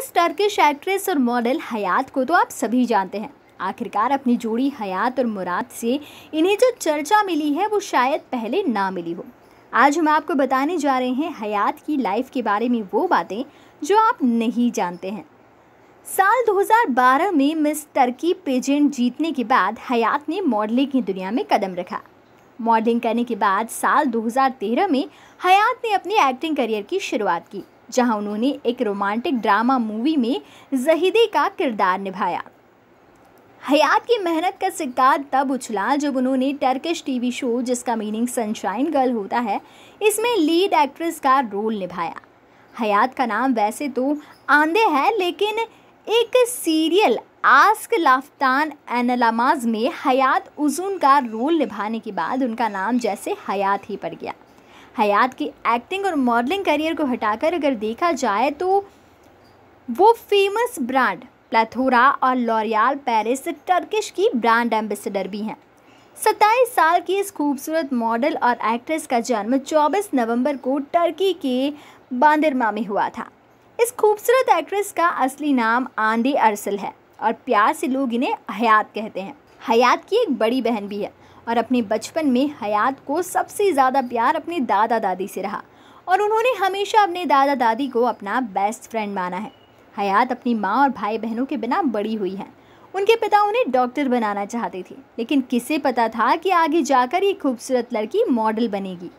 Famous Turkish actress और model Hayat को तो आप सभी जानते हैं आखिरकार अपनी जोड़ी हयात और मुराद से इन्हें जो चर्चा मिली है वो शायद पहले ना मिली हो आज हम आपको बताने जा रहे हैं हयात की लाइफ के बारे में वो बातें जो आप नहीं जानते हैं साल 2012 में मिस टर्की पेजेंट जीतने के बाद हयात ने मॉडलिंग की दुनिया में कदम रखा मॉडलिंग करने के बाद साल 2013 में हयात ने अपने एक्टिंग करियर की शुरुआत की जहां उन्होंने एक रोमांटिक ड्रामा मूवी में जहीदी का किरदार निभाया हयात की मेहनत का सिक्का तब उछला जब उन्होंने टर्किश टीवी शो जिसका मीनिंग सनशाइन गर्ल होता है इसमें लीड एक्ट्रेस का रोल निभाया हयात का नाम वैसे तो आंधे है लेकिन एक सीरियल आस्क लाफ्तान एनलामाज में हयात उजून का रोल निभाने के बाद उनका नाम जैसे हयात ही पड़ गया हयात की एक्टिंग और मॉडलिंग करियर को हटाकर अगर देखा जाए तो वो फेमस ब्रांड प्लेथोरा और लॉरियाल पेरिस टर्किश की ब्रांड एम्बेसडर भी हैं सत्ताईस साल की इस खूबसूरत मॉडल और एक्ट्रेस का जन्म 24 नवंबर को टर्की के बांदरमा में हुआ था इस खूबसूरत एक्ट्रेस का असली नाम आंदे अरसल है और प्यार से लोग इन्हें हयात कहते हैं हयात की एक बड़ी बहन भी है और अपने बचपन में हयात को सबसे ज़्यादा प्यार अपने दादा दादी से रहा और उन्होंने हमेशा अपने दादा दादी को अपना बेस्ट फ्रेंड माना है हयात अपनी माँ और भाई बहनों के बिना बड़ी हुई हैं उनके पिता उन्हें डॉक्टर बनाना चाहते थे लेकिन किसे पता था कि आगे जाकर ये खूबसूरत लड़की मॉडल बनेगी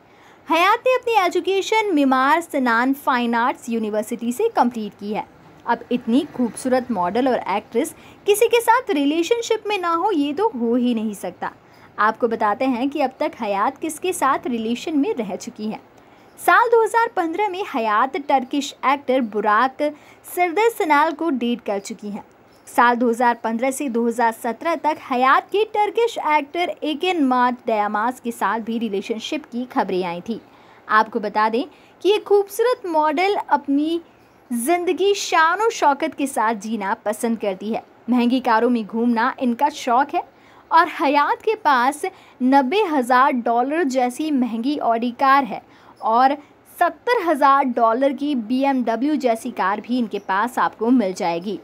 हयात ने अपनी education Mimar Sinan fine arts university से कंप्लीट की है अब इतनी खूबसूरत मॉडल और एक्ट्रेस किसी के साथ रिलेशनशिप में ना हो ये तो हो ही नहीं सकता आपको बताते हैं कि अब तक हयात किसके साथ रिलेशन में रह चुकी हैं साल 2015 में हयात टर्किश एक्टर बुराक सरदर सनाल को डेट कर चुकी हैं साल 2015 से 2017 तक हयात के Turkish actor Ekin Mert Daymaz के साथ भी रिलेशनशिप की खबरें आई थी आपको बता दें कि ये खूबसूरत मॉडल अपनी ज़िंदगी शान शौकत के साथ जीना पसंद करती है महंगी कारों में घूमना इनका शौक है और हयात के पास नब्बे हज़ार डॉलर जैसी महंगी ऑडी कार है और सत्तर हज़ार डॉलर की बी जैसी कार भी इनके पास आपको मिल जाएगी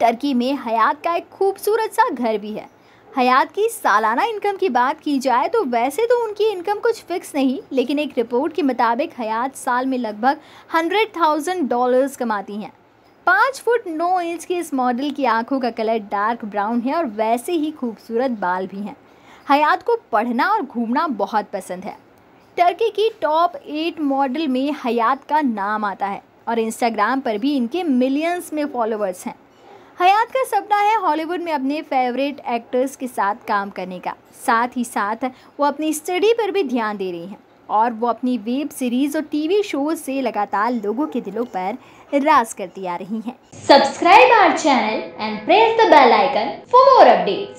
टर्की में हयात का एक खूबसूरत सा घर भी है हयात की सालाना इनकम की बात की जाए तो वैसे तो उनकी इनकम कुछ फिक्स नहीं लेकिन एक रिपोर्ट के मुताबिक हयात साल में लगभग हंड्रेड थाउजेंड डॉलर्स कमाती हैं पाँच फुट नौ इंच के इस मॉडल की आंखों का कलर डार्क ब्राउन है और वैसे ही खूबसूरत बाल भी हैं हयात को पढ़ना और घूमना बहुत पसंद है टर्की की टॉप एट मॉडल में हयात का नाम आता है और इंस्टाग्राम पर भी इनके मिलियंस में फॉलोअर्स हैं हयात का सपना है हॉलीवुड में अपने फेवरेट एक्टर्स के साथ काम करने का साथ ही साथ वो अपनी स्टडी पर भी ध्यान दे रही हैं और वो अपनी वेब सीरीज और टीवी शो से लगातार लोगों के दिलों पर राज करती आ रही हैं। Subscribe our channel and press the bell icon for more update